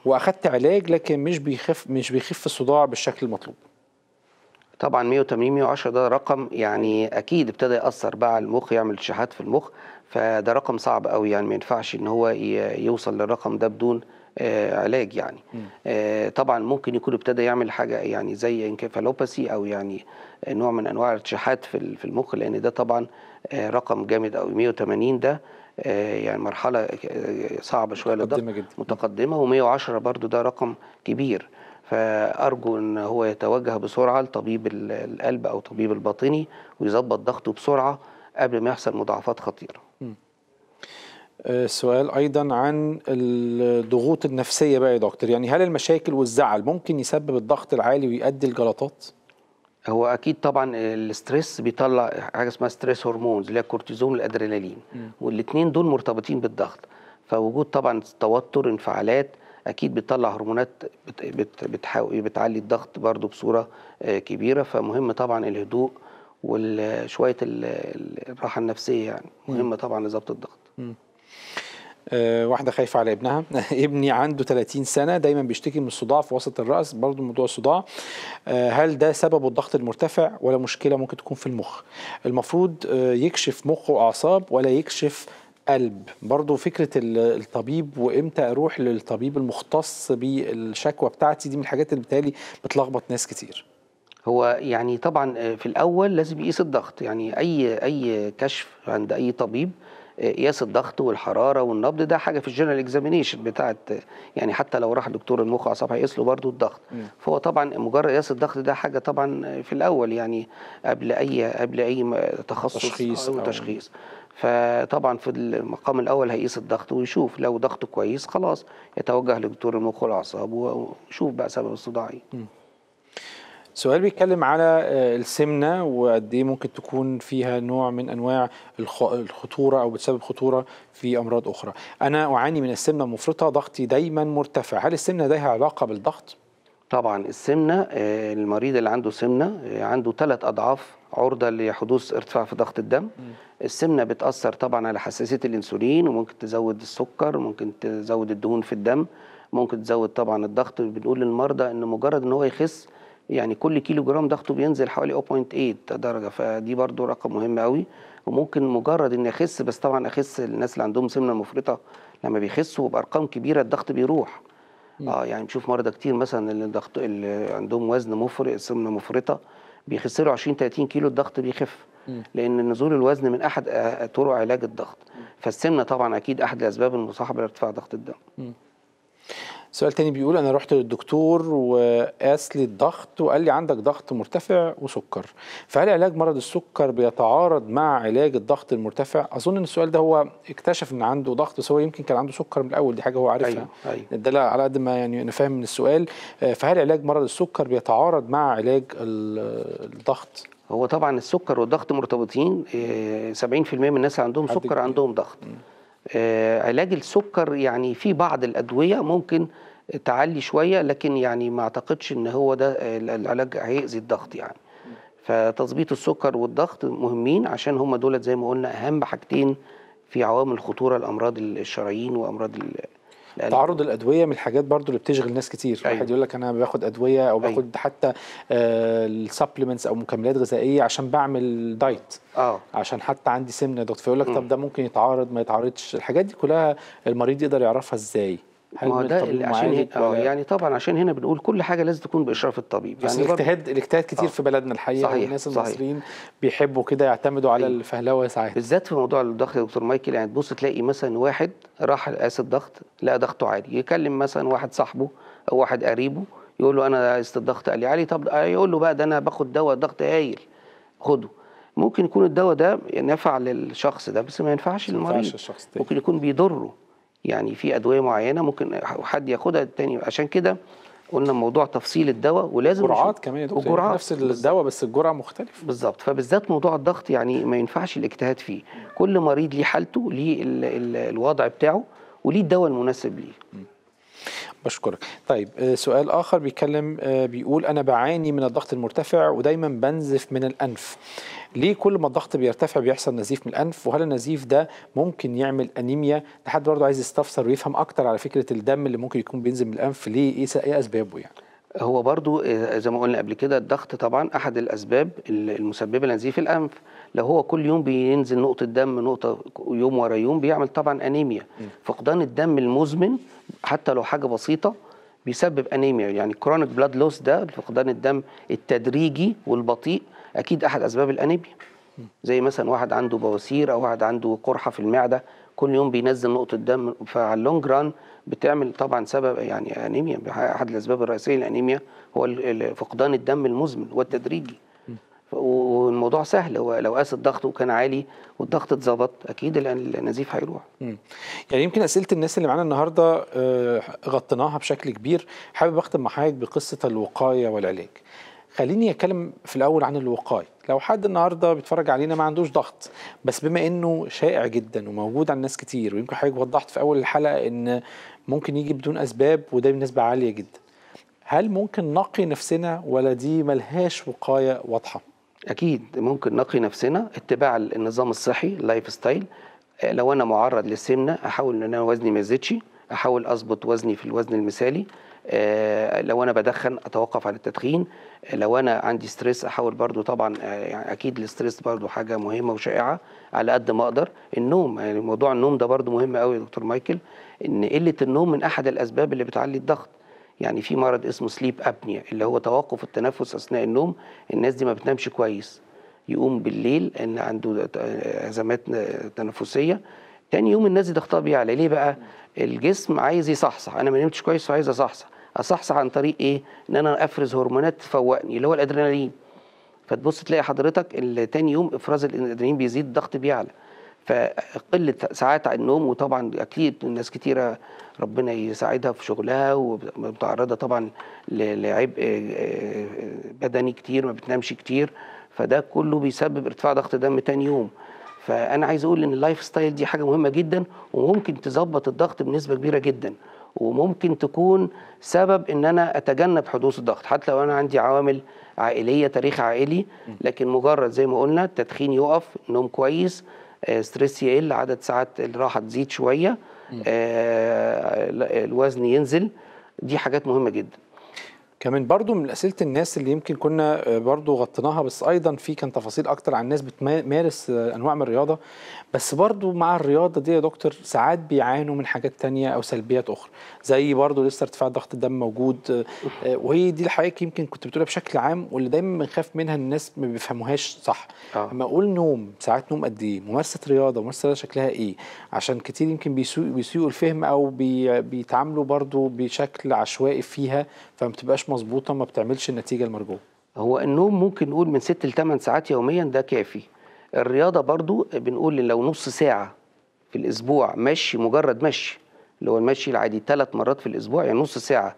A: واخدت علاج لكن مش بيخف مش بيخف الصداع بالشكل المطلوب
B: طبعا 180 110 ده رقم يعني اكيد ابتدى ياثر بقى على المخ يعمل شحات في المخ فده رقم صعب قوي يعني ما ينفعش ان هو يوصل للرقم ده بدون آه، علاج يعني آه، طبعا ممكن يكون ابتدى يعمل حاجه يعني زي انكفالوباسي او يعني نوع من انواع الارتشاحات في المخ لان ده طبعا آه، رقم جامد قوي 180 ده يعني مرحله صعبه شويه متقدمه جدا متقدمه و110 برضو ده رقم كبير فارجو ان هو يتوجه بسرعه لطبيب القلب او طبيب الباطني ويظبط ضغطه بسرعه قبل ما يحصل مضاعفات خطيره
A: سؤال ايضا عن الضغوط النفسيه بقى يا دكتور يعني هل المشاكل والزعل ممكن يسبب الضغط العالي ويؤدي لجلطات
B: هو اكيد طبعا الاستريس بيطلع حاجه اسمها ستريس هرمونز اللي هي الكورتيزون والادرينالين والاثنين دول مرتبطين بالضغط فوجود طبعا توتر انفعالات اكيد بتطلع هرمونات بت بت بتحاول بتعلي الضغط برضو بصوره آه، كبيره فمهم طبعا الهدوء وشويه الراحه النفسيه يعني مهمه طبعا لضبط الضغط آه، واحده خايفه على ابنها ابني عنده 30
A: سنه دايما بيشتكي من الصداع في وسط الراس برضه موضوع الصداع آه، هل ده سببه الضغط المرتفع ولا مشكله ممكن تكون في المخ المفروض آه، يكشف مخ واعصاب ولا يكشف قلب برضه فكرة الطبيب وإمتى أروح للطبيب المختص
B: بالشكوى بتاعتي دي من الحاجات اللي بتالي بتلخبط ناس كتير هو يعني طبعا في الأول لازم يقيس الضغط يعني أي أي كشف عند أي طبيب قياس الضغط والحراره والنبض ده حاجه في الجنرال اكزامينيشن بتاعه يعني حتى لو راح دكتور المخ والاعصاب هيقيس له برضه الضغط فهو طبعا مجرد قياس الضغط ده حاجه طبعا في الاول يعني قبل اي قبل اي تخصص تشخيص او تشخيص فطبعا في المقام الاول هيقيس الضغط ويشوف لو ضغطه كويس خلاص يتوجه لدكتور المخ والاعصاب ويشوف بقى سبب الصداع ايه سؤال بيتكلم على
A: آه، السمنه وقد ايه ممكن تكون فيها نوع من انواع الخطوره او بتسبب خطوره في امراض اخرى انا اعاني من السمنه المفرطه ضغطي دايما مرتفع
B: هل السمنه لها علاقه بالضغط طبعا السمنه آه، المريض اللي عنده سمنه آه، عنده ثلاث اضعاف عرضه لحدوث ارتفاع في ضغط الدم السمنه بتاثر طبعا على حساسيه الانسولين وممكن تزود السكر ممكن تزود الدهون في الدم ممكن تزود طبعا الضغط بنقول للمرضى ان مجرد ان هو يخس يعني كل كيلو جرام ضغطه بينزل حوالي 0.8 درجه فدي برده رقم مهم قوي وممكن مجرد اني اخس بس طبعا اخس الناس اللي عندهم سمنه مفرطه لما بيخسوا بارقام كبيره الضغط بيروح م. اه يعني بنشوف مرضى كتير مثلا اللي ضغط اللي عندهم وزن مفرط سمنه مفرطه بيخسروا 20 30 كيلو الضغط بيخف لان نزول الوزن من احد آه، آه، طرق علاج الضغط فالسمنه طبعا اكيد احد الاسباب المصاحبه لارتفاع ضغط الدم
A: سؤال تاني بيقول انا رحت للدكتور وقاس لي الضغط وقال لي عندك ضغط مرتفع وسكر فهل علاج مرض السكر بيتعارض مع علاج الضغط المرتفع اظن ان السؤال ده هو اكتشف ان عنده ضغط بس هو يمكن كان عنده سكر من الاول دي حاجه هو عارفها أيوة. أيوة. ده على قد ما يعني انا فاهم من السؤال فهل علاج مرض السكر بيتعارض مع علاج الضغط
B: هو طبعا السكر والضغط مرتبطين 70% آه، من الناس اللي عندهم سكر عندهم ضغط م. آه، علاج السكر يعني في بعض الادويه ممكن تعلي شويه لكن يعني ما اعتقدش ان هو ده آه، العلاج هيأذي الضغط يعني فتظبيط السكر والضغط مهمين عشان هما دولت زي ما قلنا اهم حاجتين في عوامل خطوره الامراض الشرايين وامراض لأن تعرض الادويه من الحاجات
A: برضو اللي بتشغل ناس كتير أيوة. واحد يقول لك انا باخد ادويه او أيوه. باخد أيوة. حتى آه، السبلمنتس او مكملات غذائيه عشان بعمل دايت اه عشان حتى عندي سمنه دكتور فيقول لك طب ده ممكن يتعارض ما يتعارضش الحاجات دي كلها المريض يقدر يعرفها ازاي ما ده اللي عشان و... آه،
B: يعني طبعا عشان هنا بنقول كل حاجه لازم تكون باشراف الطبيب يعني الاجتهاد الاجتهاد كتير آه. في بلدنا الحقيقه صحيح والناس المصريين بيحبوا كده يعتمدوا على إيه. الفهلوه ساعات بالذات في موضوع الضغط يا دكتور مايكل يعني تبص تلاقي مثلا واحد راح قاس الضغط لقى ضغطه عالي يكلم مثلا واحد صاحبه او واحد قريبه يقول له انا قاس الضغط قال لي عالي طب آه، يقول له بقى ده انا باخد دواء ضغط هايل خده ممكن يكون الدواء ده نفع للشخص ده بس ما ينفعش للمريض ممكن يكون بيضره يعني في ادويه معينه ممكن حد ياخدها التاني عشان كده قلنا موضوع تفصيل الدواء ولازم جرعات كمان يا دكتور يعني نفس الدواء بس الجرعه مختلفه بالظبط فبالذات موضوع الضغط يعني ما ينفعش الاجتهاد فيه كل مريض ليه حالته ليه الوضع بتاعه وليه الدواء المناسب ليه
A: بشكرك طيب آه، سؤال آخر بيتكلم آه، بيقول أنا بعاني من الضغط المرتفع ودايما بنزف من الأنف ليه كل ما الضغط بيرتفع بيحصل نزيف من الانف وهل النزيف ده ممكن يعمل انيميا لحد برضه عايز يستفسر ويفهم اكتر على فكره الدم اللي ممكن يكون بينزل من
B: الانف ليه ايه, إيه اسبابه يعني هو برضو آه، زي ما قلنا قبل كده الضغط طبعا احد الاسباب المسببه لنزيف الانف لو هو كل يوم بينزل نقطه دم نقطه يوم ورا يوم بيعمل طبعا انيميا فقدان الدم المزمن حتى لو حاجه بسيطه بيسبب انيميا يعني كرونيك بلاد لوس ده فقدان الدم التدريجي والبطيء اكيد احد اسباب الانيميا زي مثلا واحد عنده بواسير او واحد عنده قرحه في المعده كل يوم بينزل نقطه دم فعلى اللونج ران بتعمل طبعا سبب يعني انيميا احد الاسباب الرئيسيه للانيميا هو فقدان الدم المزمن والتدريجي والموضوع سهل هو لو قاس الضغط وكان عالي والضغط اتظبط اكيد النزيف هيروح
A: يعني يمكن اسئله الناس اللي معانا النهارده آه، غطيناها بشكل كبير حابب اختم مع حضرتك بقصه الوقايه والعلاج خليني اتكلم في الاول عن الوقايه لو حد النهارده بيتفرج علينا ما عندوش ضغط بس بما انه شائع جدا وموجود عند ناس كتير ويمكن حضرتك وضحت في اول الحلقه ان ممكن يجي بدون اسباب وده بنسبه عاليه جدا هل ممكن نقي نفسنا ولا دي ملهاش وقايه
B: واضحه اكيد ممكن نقي نفسنا اتباع النظام الصحي اللايف ستايل لو انا معرض للسمنه احاول ان انا وزني ما يزيدش احاول اظبط وزني في الوزن المثالي آه، لو انا بدخن اتوقف عن التدخين آه، لو انا عندي ستريس احاول برضو طبعا آه، يعني اكيد الاستريس برضو حاجه مهمه وشائعه على قد ما اقدر النوم يعني موضوع النوم ده برضو مهم قوي يا دكتور مايكل ان قله النوم من احد الاسباب اللي بتعلي الضغط يعني في مرض اسمه سليب ابنيا اللي هو توقف التنفس اثناء النوم الناس دي ما بتنامش كويس يقوم بالليل ان عنده ازمات تنفسيه تاني يوم الناس دي ضغطها بيعلى ليه بقى الجسم عايز يصحصح انا ما نمتش كويس وعايز اصحصح اصحصح عن طريق ايه ان انا افرز هرمونات تفوقني اللي هو الادرينالين فتبص تلاقي حضرتك تاني يوم افراز الادرينالين بيزيد الضغط بيعلى فقلة ساعات على النوم وطبعا أكيد الناس كتيرة ربنا يساعدها في شغلها ومتعرضة طبعا لعبء آه، آه، بدني كتير ما بتنامش كتير فده كله بيسبب ارتفاع ضغط دم تاني يوم فأنا عايز أقول إن اللايف ستايل دي حاجة مهمة جدا وممكن تظبط الضغط بنسبة كبيرة جدا وممكن تكون سبب ان انا اتجنب حدوث الضغط حتى لو انا عندي عوامل عائليه تاريخ عائلي لكن مجرد زي ما قلنا التدخين يقف نوم كويس ستريس آه، يقل عدد ساعات الراحه تزيد شويه آه، الوزن ينزل دي حاجات مهمه جدا كمان برضو من أسئلة الناس اللي يمكن كنا آه، برضو غطيناها
A: بس أيضا في كان تفاصيل أكتر عن الناس بتمارس آه، أنواع من الرياضة بس برضو مع الرياضة دي يا دكتور ساعات بيعانوا من حاجات تانية أو سلبيات أخرى زي برضو لسه ارتفاع ضغط الدم موجود آه، وهي دي الحقيقة يمكن كنت بتقولها بشكل عام واللي دايما بنخاف منها الناس ما بيفهموهاش صح أه. أما أقول نوم ساعات نوم قد إيه ممارسة رياضة ممارسة رياضة شكلها إيه عشان كتير يمكن بيسيئوا الفهم أو بيتعاملوا برضو بشكل
B: عشوائي فيها فما بتبقاش مظبوطه ما بتعملش النتيجه المرجوه هو النوم ممكن نقول من 6 ل 8 ساعات يوميا ده كافي الرياضه برضو بنقول لو نص ساعه في الاسبوع مشي مجرد مشي اللي هو المشي العادي ثلاث مرات في الاسبوع يعني نص ساعه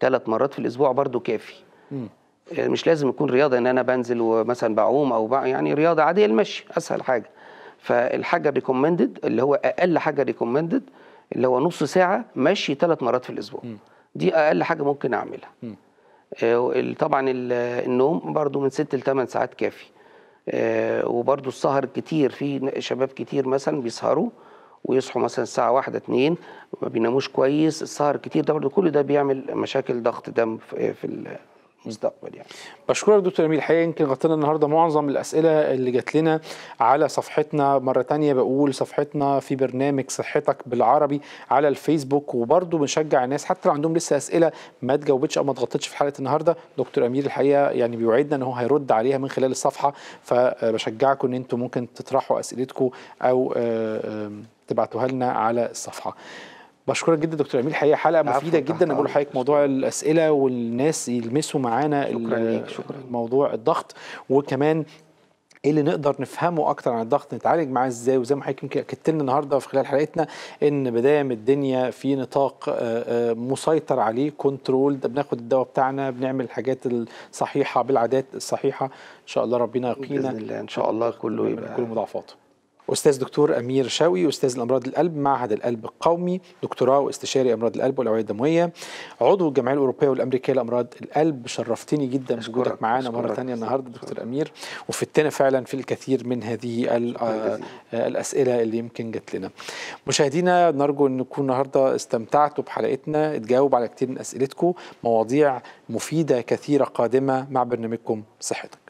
B: ثلاث مرات في الاسبوع برضو كافي يعني مش لازم يكون رياضه ان انا بنزل ومثلا بعوم او يعني رياضه عاديه المشي اسهل حاجه فالحاجه ريكومندد اللي هو اقل حاجه ريكومندد اللي هو نص ساعه مشي ثلاث مرات في الاسبوع م. دي اقل حاجه ممكن اعملها م. آه، طبعا النوم برضو من 6 ل 8 ساعات كافي آه، وبرضو السهر كتير في شباب كتير مثلا بيسهروا ويصحوا مثلا الساعة 1 2 ما بيناموش كويس السهر كتير ده برضو كل ده بيعمل مشاكل ضغط دم في مستقبل يعني
A: بشكرك دكتور امير الحقيقه يمكن غطينا النهارده معظم الاسئله اللي جات لنا على صفحتنا مره تانية بقول صفحتنا في برنامج صحتك بالعربي على الفيسبوك وبرده بنشجع الناس حتى لو عندهم لسه اسئله ما تجاوبتش او ما اتغطتش في حلقه النهارده دكتور امير الحقيقه يعني بيوعدنا ان هو هيرد عليها من خلال الصفحه فبشجعكم ان انتم ممكن تطرحوا اسئلتكم او آه، تبعتوها لنا على الصفحه بشكرك جدا دكتور امير الحقيقه حلقه مفيده جدا بقول لحضرتك موضوع الاسئله والناس يلمسوا معانا شكرا موضوع الضغط وكمان ايه اللي نقدر نفهمه اكتر عن الضغط نتعالج معاه ازاي وزي ما حضرتك يمكن اكدت لنا النهارده في خلال حلقتنا ان من الدنيا في نطاق آه، آه، مسيطر عليه كنترولد بناخد الدواء بتاعنا بنعمل الحاجات الصحيحه بالعادات الصحيحه ان شاء الله ربنا يقينا باذن الله ان شاء الله كله يبقى كل مضاعفاته استاذ دكتور امير شاوي استاذ الامراض القلب معهد القلب القومي دكتوراه واستشاري امراض القلب والاوعيه الدمويه عضو الجمعيه الاوروبيه والامريكيه لامراض القلب شرفتني جدا بوجودك معانا مره ثانيه النهارده دكتور امير وفتنا فعلا في الكثير من هذه آه، آه، الاسئله اللي يمكن جت لنا مشاهدينا نرجو ان نكون النهارده استمتعتوا بحلقتنا اتجاوب على كثير من اسئلتكم مواضيع مفيده كثيره قادمه مع برنامجكم صحتك